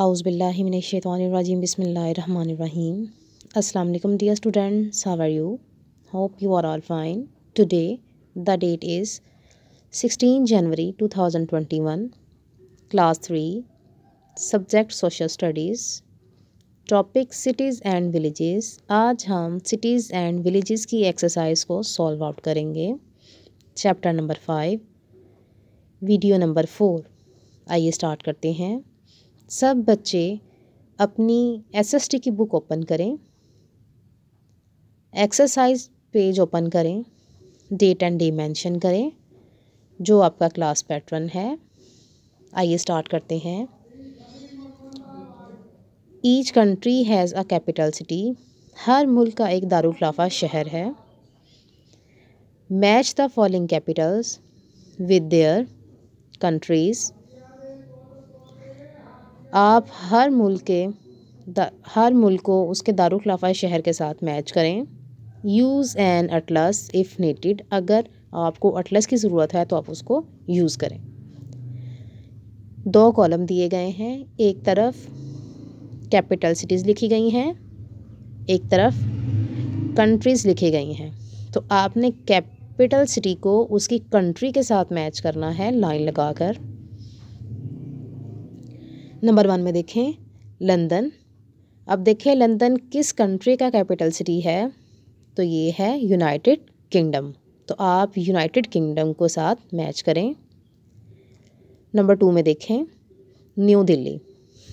आउज़बिल्लिमिनशैतवानरजीम बसमीम अल्लाम dear student सावर you hope you are all fine today the date is sixteen January two thousand twenty one class three subject social studies topic cities and villages आज हम cities and villages की exercise को solve out करेंगे chapter number five video number four आइए start करते हैं सब बच्चे अपनी एसएसटी की बुक ओपन करें एक्सरसाइज पेज ओपन करें डेट एंड डे मेंशन करें जो आपका क्लास पैटर्न है आइए स्टार्ट करते हैं each country has a capital city हर मुल्क का एक दारुलखिलाफा शहर है match the following capitals with their countries आप हर मुल्क के हर मुल्क को उसके दारुखलाफा शहर के साथ मैच करें use an atlas if needed अगर आपको अटलस की ज़रूरत है तो आप उसको यूज़ करें दो कॉलम दिए गए हैं एक तरफ कैपिटल सिटीज़ लिखी गई हैं एक तरफ कंट्रीज़ लिखी गई हैं तो आपने कैपिटल सिटी को उसकी कंट्री के साथ मैच करना है लाइन लगाकर नंबर वन में देखें लंदन अब देखें लंदन किस कंट्री का कैपिटल सिटी है तो ये है यूनाइटेड किंगडम तो आप यूनाइटेड किंगडम को साथ मैच करें नंबर टू में देखें न्यू दिल्ली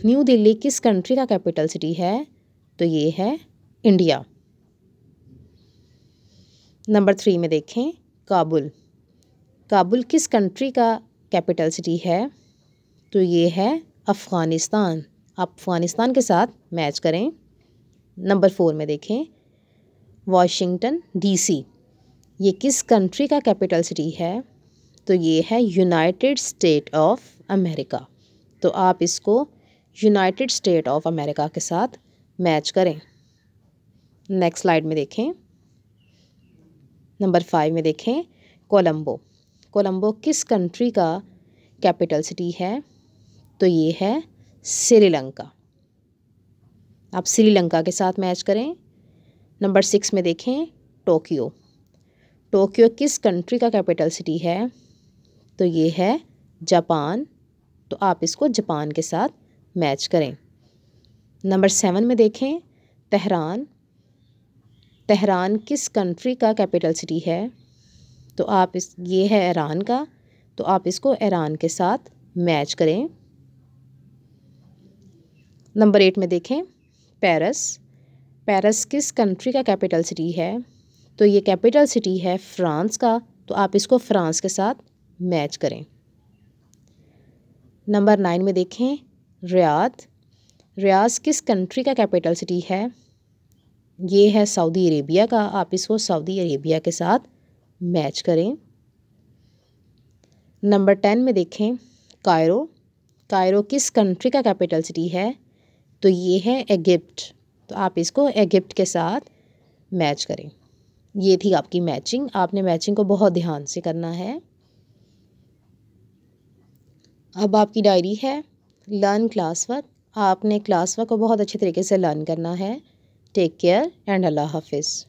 न्यू दिल्ली किस कंट्री का कैपिटल सिटी है तो ये है इंडिया नंबर थ्री में देखें काबुल काबुल किस कंट्री का कैपिटल सिटी है तो ये है अफ़गानिस्तान अफ़गानिस्तान के साथ मैच करें नंबर फोर में देखें वाशिंगटन डीसी ये किस कंट्री का कैपिटल सिटी है तो ये है यूनाइटेड स्टेट ऑफ अमेरिका तो आप इसको यूनाइटेड स्टेट ऑफ अमेरिका के साथ मैच करें नेक्स्ट स्लाइड में देखें नंबर फाइव में देखें कोलंबो कोलंबो किस कंट्री का कैपिटल सिटी है तो ये है श्रीलंका आप श्रीलंका के साथ मैच करें नंबर सिक्स में देखें टोक्यो टोक्यो किस कंट्री का कैपिटल सिटी है तो ये है जापान तो आप इसको जापान के साथ मैच करें नंबर सेवन में देखें तेहरान तेहरान किस कंट्री का कैपिटल सिटी है तो आप इस ये है ईरान का तो आप इसको ईरान के साथ मैच करें नंबर एट में देखें पेरिस पेरिस किस कंट्री का कैपिटल सिटी है तो ये कैपिटल सिटी है फ्रांस का तो आप इसको फ्रांस के साथ मैच करें नंबर नाइन में देखें रियाद रियाज किस कंट्री का कैपिटल सिटी है ये है सऊदी अरेबिया का आप इसको सऊदी अरेबिया के साथ मैच करें नंबर टेन में देखें कायरो कायरो किस कंट्री का कैपिटल सिटी है तो ये है एगिप्ट तो आप इसको एगिप्ट के साथ मैच करें ये थी आपकी मैचिंग आपने मैचिंग को बहुत ध्यान से करना है अब आपकी डायरी है लर्न क्लास वर्क आपने क्लास वर्क को बहुत अच्छे तरीके से लर्न करना है टेक केयर एंड अल्लाह हाफिज़